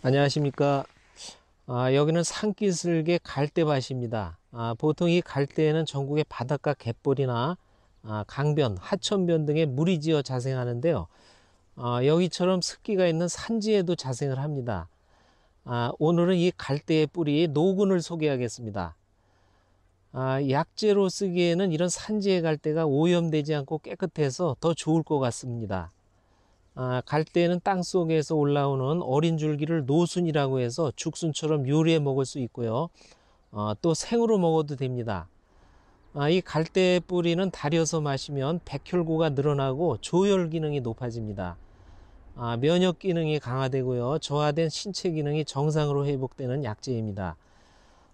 안녕하십니까 아, 여기는 산기슭의 갈대밭입니다 아, 보통 이 갈대에는 전국의 바닷가 갯벌이나 아, 강변 하천변 등에 물이 지어 자생하는데요 아, 여기처럼 습기가 있는 산지에도 자생을 합니다 아, 오늘은 이 갈대의 뿌리 노근을 소개하겠습니다 아, 약재로 쓰기에는 이런 산지의 갈대가 오염되지 않고 깨끗해서 더 좋을 것 같습니다 아, 갈대는 땅 속에서 올라오는 어린 줄기를 노순이라고 해서 죽순처럼 요리해 먹을 수 있고요. 아, 또 생으로 먹어도 됩니다. 아, 이 갈대 뿌리는 달여서 마시면 백혈구가 늘어나고 조혈 기능이 높아집니다. 아, 면역 기능이 강화되고요. 저하된 신체 기능이 정상으로 회복되는 약재입니다.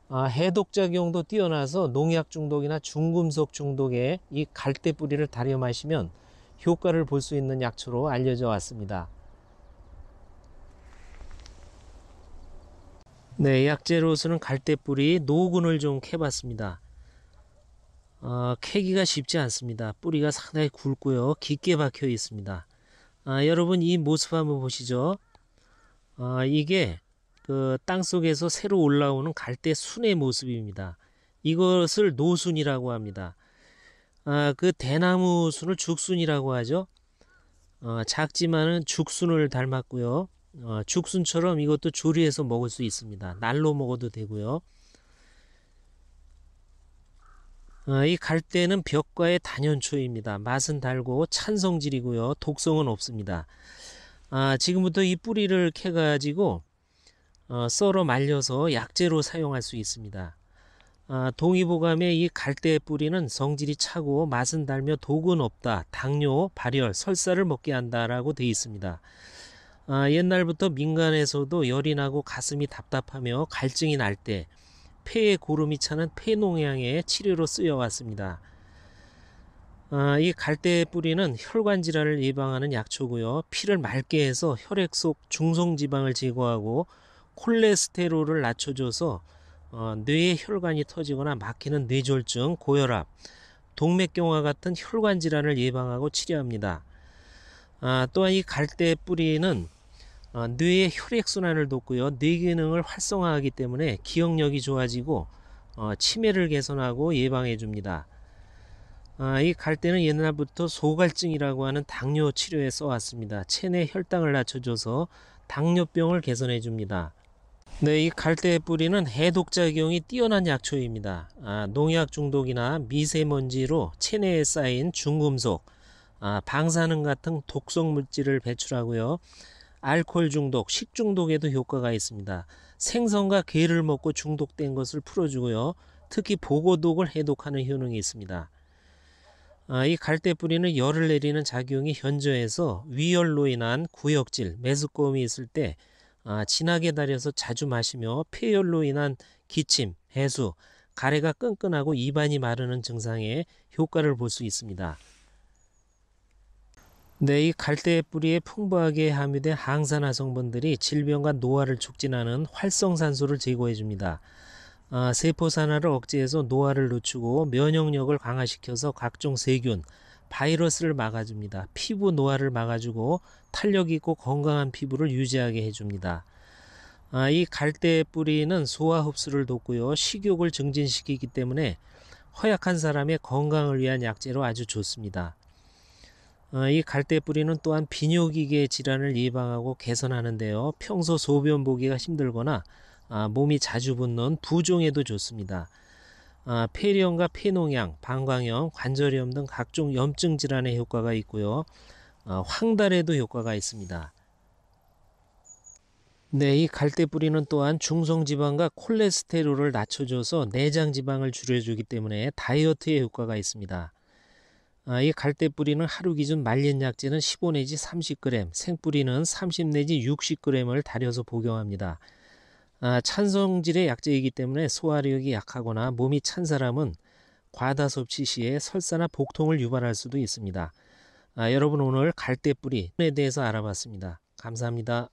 아, 해독작용도 뛰어나서 농약 중독이나 중금속 중독에 이 갈대 뿌리를 달여 마시면 효과를 볼 수 있는 약초로 알려져 왔습니다. 네, 약재로서는 갈대뿌리 노근을 좀 캐봤습니다. 어, 캐기가 쉽지 않습니다. 뿌리가 상당히 굵고요. 깊게 박혀 있습니다. 아, 여러분 이 모습 한번 보시죠. 아, 이게 그 땅속에서 새로 올라오는 갈대 순의 모습입니다. 이것을 노순이라고 합니다. 아, 그 대나무 순을 죽순이라고 하죠. 어, 작지만은 죽순을 닮았고요. 어, 죽순처럼 이것도 조리해서 먹을 수 있습니다. 날로 먹어도 되고요. 어, 이 갈대는 벽과의 단연초입니다. 맛은 달고 찬 성질이고요. 독성은 없습니다. 아, 지금부터 이 뿌리를 캐가지고 어, 썰어 말려서 약재로 사용할 수 있습니다. 아, 동의보감의 이 갈대의 뿌리는 성질이 차고 맛은 달며 독은 없다. 당뇨, 발열, 설사를 먹게 한다라고 돼 있습니다. 아, 옛날부터 민간에서도 열이 나고 가슴이 답답하며 갈증이 날 때 폐에 고름이 차는 폐농양의 치료로 쓰여왔습니다. 아, 이 갈대의 뿌리는 혈관 질환을 예방하는 약초고요. 피를 맑게 해서 혈액 속 중성 지방을 제거하고 콜레스테롤을 낮춰줘서 어, 뇌의 혈관이 터지거나 막히는 뇌졸중, 고혈압, 동맥경화 같은 혈관 질환을 예방하고 치료합니다. 아, 또한 이 갈대 뿌리는 아, 뇌의 혈액순환을 돕고요. 뇌 기능을 활성화하기 때문에 기억력이 좋아지고 어, 치매를 개선하고 예방해 줍니다. 아, 이 갈대는 옛날부터 소갈증이라고 하는 당뇨 치료에 써왔습니다. 체내 혈당을 낮춰줘서 당뇨병을 개선해 줍니다. 네, 이 갈대 뿌리는 해독작용이 뛰어난 약초입니다. 아, 농약 중독이나 미세먼지로 체내에 쌓인 중금속, 아, 방사능 같은 독성 물질을 배출하고요. 알코올 중독, 식중독에도 효과가 있습니다. 생선과 게를 먹고 중독된 것을 풀어주고요. 특히 보고독을 해독하는 효능이 있습니다. 아, 이 갈대 뿌리는 열을 내리는 작용이 현저해서 위열로 인한 구역질, 메스꺼움이 있을 때 아, 진하게 달여서 자주 마시며 폐열로 인한 기침, 해수, 가래가 끈끈하고 입안이 마르는 증상에 효과를 볼 수 있습니다. 네, 이갈대 뿌리에 풍부하게 함유된 항산화 성분들이 질병과 노화를 촉진하는 활성산소를 제거해 줍니다. 아, 세포산화를 억제해서 노화를 늦추고 면역력을 강화시켜서 각종 세균, 바이러스를 막아줍니다. 피부 노화를 막아주고 탄력 있고 건강한 피부를 유지하게 해줍니다. 아, 이 갈대 뿌리는 소화 흡수를 돕고요. 식욕을 증진시키기 때문에 허약한 사람의 건강을 위한 약재로 아주 좋습니다. 아, 이 갈대 뿌리는 또한 비뇨기계 질환을 예방하고 개선하는데요. 평소 소변 보기가 힘들거나 아, 몸이 자주 붓는 부종에도 좋습니다. 아, 폐렴과 폐농양, 방광염, 관절염 등 각종 염증 질환에 효과가 있고요. 아, 황달에도 효과가 있습니다. 네, 이 갈대뿌리는 또한 중성지방과 콜레스테롤을 낮춰줘서 내장지방을 줄여주기 때문에 다이어트에 효과가 있습니다. 아, 이 갈대뿌리는 하루 기준 말린 약재는 15 내지 30g, 생뿌리는 30 내지 60g을 달여서 복용합니다. 아, 찬성질의 약재이기 때문에 소화력이 약하거나 몸이 찬 사람은 과다 섭취 시에 설사나 복통을 유발할 수도 있습니다. 아, 여러분 오늘 갈대뿌리에 대해서 알아봤습니다. 감사합니다.